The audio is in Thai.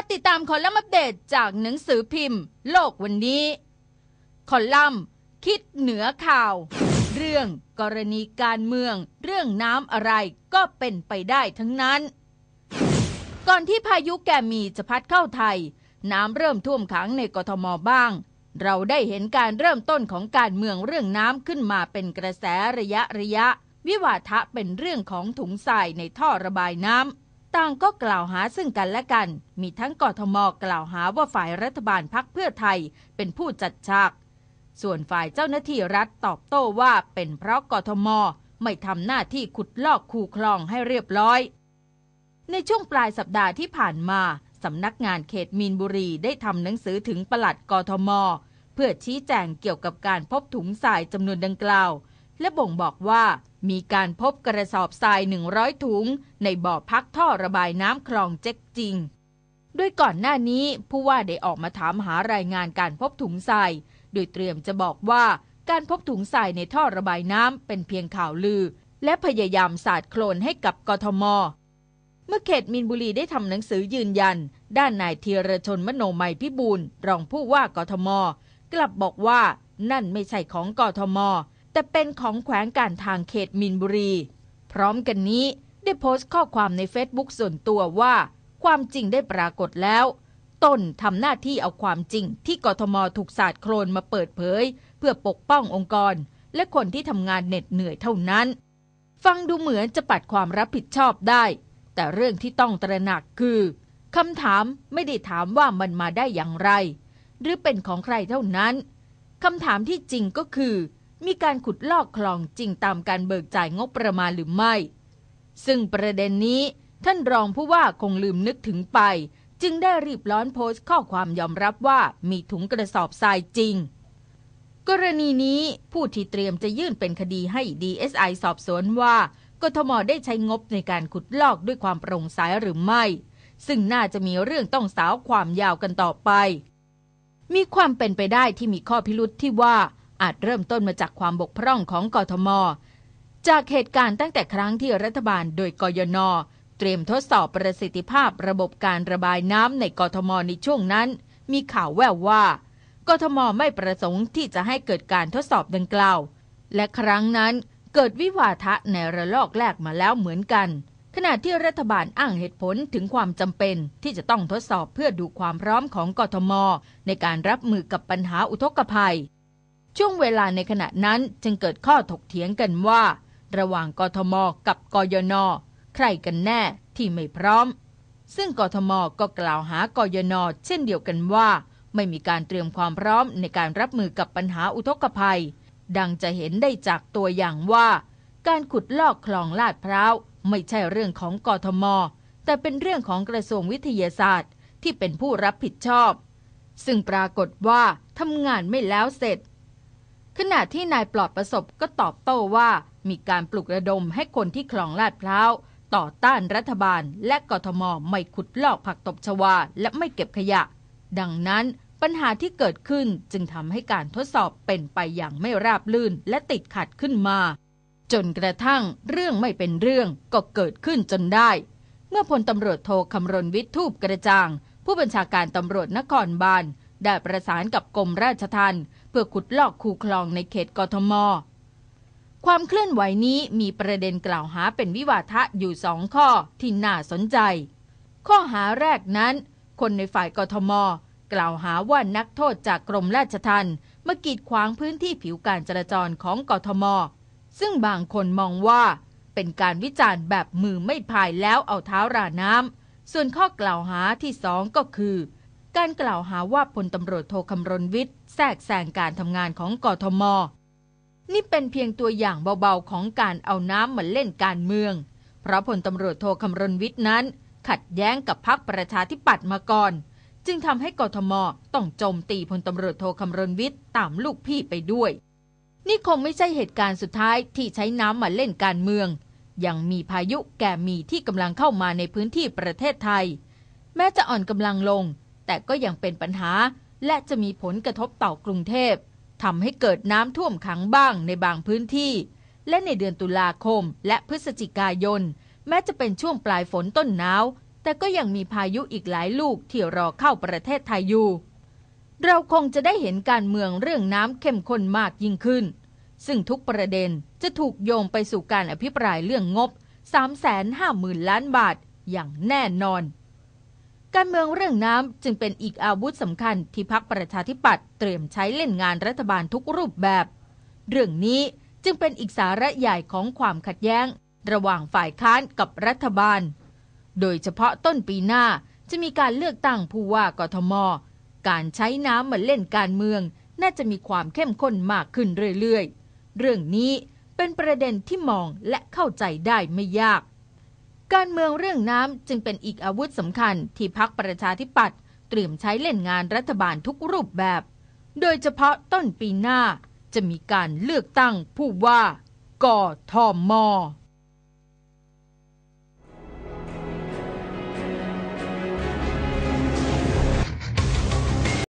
าติดตามคอลัมน์อัปเดตจากหนังสือพิมพ์ โลกวันนี้ คอลัมน์ คิดเหนือข่าว เรื่องกรณีการเมืองเรื่องน้ำอะไรก็เป็นไปได้ทั้งนั้น ก่อนที่พายุแกมีจะพัดเข้าไทย น้ำเริ่มท่วมขังในกทมบ้าง เราได้เห็นการเริ่มต้นของการเมืองเรื่องน้ำขึ้นมาเป็นกระแสระยะระยะ วิวาทะเป็นเรื่องของถุงใส่ในท่อระบายน้ำต่างก็กล่าวหาซึ่งกันและกัน มีทั้งกทมกล่าวหาว่าฝ่ายรัฐบาลพักเพื่อไทยเป็นผู้จัดฉาก ส่วนฝ่ายเจ้าหน้าที่รัฐตอบโต้ว่าเป็นเพราะกทมไม่ทำหน้าที่ขุดลอกคูคลองให้เรียบร้อย ในช่วงปลายสัปดาห์ที่ผ่านมาสำนักงานเขตมีนบุรีได้ทำหนังสือถึงปลัดกทม เพื่อชี้แจงเกี่ยวกับการพบถุงใสายจำนวนดังกล่าวและบ่งบอกว่ามีการพบกระสอบทราย 100 ถุงในบ่อพักท่อระบายน้ำคลองเจ๊กจริงโดยก่อนหน้านี้ผู้ว่าได้ออกมาถามหารายงานการพบถุงทราย โดยเตรียมจะบอกว่าการพบถุงทรายในท่อระบายน้ำเป็นเพียงข่าวลือ และพยายามสาดโคลนให้กับกทม เมื่อเขตมินบุรีได้ทำหนังสือยืนยัน ด้านนายเทียรชนมโนมัยพิบูลรองผู้ว่ากทมกลับบอกว่านั่นไม่ใช่ของกทมแต่เป็นของแขวงการทางเขตมินบุรี พร้อมกันนี้ ได้โพสต์ข้อความในเฟซบุ๊กส่วนตัวว่า ความจริงได้ปรากฏแล้วตนทำหน้าที่เอาความจริงที่กทมถูกสาดโครนมาเปิดเผย เพื่อปกป้ององค์กร และคนที่ทำงานเหน็ดเหนื่อยเท่านั้น ฟังดูเหมือนจะปัดความรับผิดชอบได้ แต่เรื่องที่ต้องตระหนักคือคำถามไม่ได้ถามว่ามันมาได้อย่างไร หรือเป็นของใครเท่านั้นคำถามที่จริงก็คือมีการขุดลอกคลองจริงตามการเบิกจ่ายงบประมาณหรือไม่ ซึ่งประเด็นนี้ท่านรองผู้ว่าคงลืมนึกถึงไป จึงได้รีบร้อนโพสต์ข้อความยอมรับว่ามีถุงกระสอบทรายจริง กรณีนี้ผู้ที่เตรียมจะยื่นเป็นคดีให้ DSI สอบสวนว่ากทมได้ใช้งบในการขุดลอกด้วยความโปร่งใสหรือไม่ ซึ่งน่าจะมีเรื่องต้องสาวความยาวกันต่อไป มีความเป็นไปได้ที่มีข้อพิรุษที่ว่าอาจเริ่มต้นมาจากความบกพร่องของกทม จากเหตุการณ์ตั้งแต่ครั้งที่รัฐบาลโดยกยน เตรียมทดสอบประสิทธิภาพระบบการระบายน้ำในกทมในช่วงนั้น มีข่าวแววว่า กทมไม่ประสงค์ที่จะให้เกิดการทดสอบดังกล่าวและครั้งนั้นเกิดวิวาทะในระลอกแรกมาแล้วเหมือนกัน ขณะที่รัฐบาลอ้างเหตุผลถึงความจำเป็น ที่จะต้องทดสอบเพื่อดูความพร้อมของกทม ในการรับมือกับปัญหาอุทกภัยช่วงเวลาในขณะนั้นจึงเกิดข้อถกเถียงกันว่า ระหว่างกทมกับกยน ใครกันแน่ที่ไม่พร้อม ซึ่งกทมก็กล่าวหากยน เช่นเดียวกันว่า ไม่มีการเตรียมความพร้อมในการรับมือกับปัญหาอุทกภัย ดังจะเห็นได้จากตัวอย่างว่า การขุดลอกคลองลาดพร้าวไม่ใช่เรื่องของกทม แต่เป็นเรื่องของกระทรวงวิทยาศาสตร์ ที่เป็นผู้รับผิดชอบ ซึ่งปรากฏว่าทำงานไม่แล้วเสร็จขณะที่นายปลอดประสบก็ตอบโต้ว่ามีการปลุกระดมให้คนที่คลองลาดพร้าวต่อต้านรัฐบาลและกทมไม่ขุดลอกผักตบชวาและไม่เก็บขยะ ดังนั้นปัญหาที่เกิดขึ้นจึงทำให้การทดสอบเป็นไปอย่างไม่ราบลื่น และติดขัดขึ้นมา จนกระทั่งเรื่องไม่เป็นเรื่องก็เกิดขึ้นจนได้ เมื่อพลตำรวจโทคำรณวิทูปกระจ่างผู้บัญชาการตำรวจนครบาลได้ประสานกับกรมราชทัณฑ์เพื่อขุดลอกคูคลองในเขตกทม ความเคลื่อนไหวนี้มีประเด็นกล่าวหาเป็นวิวาทะอยู่สองข้อที่น่าสนใจ ข้อหาแรกนั้น คนในฝ่ายกทมกล่าวหาว่านักโทษจากกรมราชทัณฑ์มากีดขวางพื้นที่ผิวการจราจรของกทมซึ่งบางคนมองว่าเป็นการวิจารณ์แบบมือไม่พายแล้วเอาเท้าราน้ำส่วนข้อกล่าวหาที่สองก็คือการกล่าวหาว่าพลตำรวจโทคำรณวิทย์ แทรกแซงการทำงานของกทม นี่เป็นเพียงตัวอย่างเบาๆของการเอาน้ำมาเล่นการเมือง เพราะพลตำรวจโทคำรณวิทย์นั้น ขัดแย้งกับพรรคประชาธิปัตย์มาก่อน จึงทำให้กทมต้องโจมตีพลตำรวจโทคำรณวิทย์ ตามลูกพี่ไปด้วย นี่คงไม่ใช่เหตุการณ์สุดท้ายที่ใช้น้ำมาเล่นการเมืองยังมีพายุแกมีที่กำลังเข้ามาในพื้นที่ประเทศไทย แม้จะอ่อนกำลังลงแต่ก็ยังเป็นปัญหาและจะมีผลกระทบต่อกรุงเทพทำให้เกิดน้ำท่วมขังบ้างในบางพื้นที่ และในเดือนตุลาคมและพฤศจิกายนแม้จะเป็นช่วงปลายฝนต้นหนาว แต่ก็ยังมีพายุอีกหลายลูกที่รอเข้าประเทศไทยอยู่ เราคงจะได้เห็นการเมืองเรื่องน้ำเข้มข้นมากยิ่งขึ้น ซึ่งทุกประเด็นจะถูกโยงไปสู่การอภิปรายเรื่องงบ 3 5 0 0 0 0ล้านบาทอย่างแน่นอนการเมืองเรื่องน้ำจึงเป็นอีกอาวุธสำคัญที่พักประชาธิปัตย์เตรียมใช้เล่นงานรัฐบาลทุกรูปแบบ เรื่องนี้จึงเป็นอีกสาระใหญ่ของความขัดแย้งระหว่างฝ่ายค้านกับรัฐบาล โดยเฉพาะต้นปีหน้าจะมีการเลือกตั้งผู้ว่ากทม การใช้น้ำมาเล่นการเมืองน่าจะมีความเข้มข้นมากขึ้นเรื่อยๆ เรื่องนี้เป็นประเด็นที่มองและเข้าใจได้ไม่ยากการเมืองเรื่องน้ำจึงเป็นอีกอาวุธสำคัญที่พรรคประชาธิปัตย์เตรียมใช้เล่นงานรัฐบาลทุกรูปแบบ โดยเฉพาะต้นปีหน้าจะมีการเลือกตั้งผู้ว่ากทม